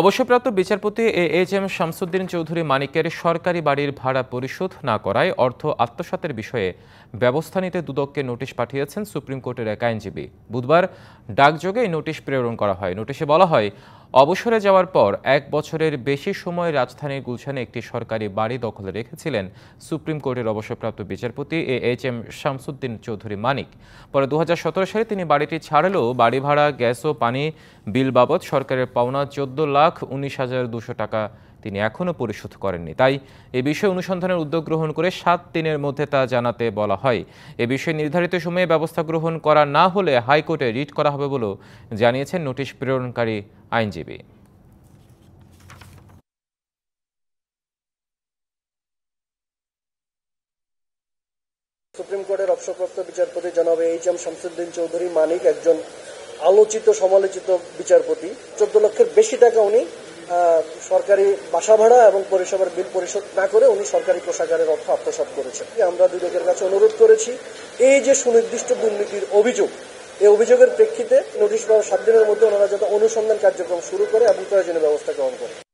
অবসরপ্রাপ্ত বিচারপতি A H M Shamsuddin Chowdhury মানিকের সরকারি বাড়ির ভাড়া পরিশোধ না করায় অর্থ আত্মসাতের বিষয়ে ব্যবস্থা নিতে দুদককে নোটিশ পাঠিয়েছেন সুপ্রিম কোর্টের এক আইনজীবী বুধবার ডাকযোগে এই নোটিশ প্রেরণ করা হয় নোটিশে বলা হয় অবসরে যাওয়ার পর এক বছরের বেশি সময় রাজধানীর গুলশানে একটি সরকারি বাড়ি দখলে রেখেছিলেন সুপ্রিম কোর্টের অবসরপ্রাপ্ত বিচারপতি A H M Shamsuddin Chowdhury Manik পরে দু সালে তিনি বাড়িটি ছাড়লেও বাড়ি ভাড়া গ্যাস ও পানি বিল বাবদ সরকারের পাওনা চোদ্দ লাখ উনিশ হাজার দুশো টাকা তিনি এখনও পরিশোধ করেননি তাই এ বিষয়ে অনুসন্ধানের উদ্যোগ গ্রহণ করে সাত দিনের মধ্যে তা জানাতে বলা হয় এ বিষয়ে নির্ধারিত সময়ে ব্যবস্থা গ্রহণ করা না হলে হাইকোর্টে রিট করা হবে বলেও জানিয়েছেন নোটিশ প্রেরণকারী আইনজীবী সুপ্রিম কোর্টের অবসরপ্রাপ্ত বিচারপতি জনাব এইচ এম শামসুদ্দিন চৌধুরী মানিক একজন আলোচিত সমালোচিত বিচারপতি চোদ্দ লক্ষের বেশি টাকা উনি সরকারি বাসা ভাড়া এবং পরিষেবার বিল পরিশোধ না করে উনি সরকারি কোষাগারের অর্থ আত্মসাত করেছেন আমরা দুদকের কাছে অনুরোধ করেছি এই যে সুনির্দিষ্ট দুর্নীতির অভিযোগ এই অভিযোগের প্রেক্ষিতে নোটিশ পাওয়ার সাত দিনের মধ্যে ওনারা যাতে অনুসন্ধান কার্যক্রম শুরু করে এবং প্রয়োজনীয় ব্যবস্থা গ্রহণ করে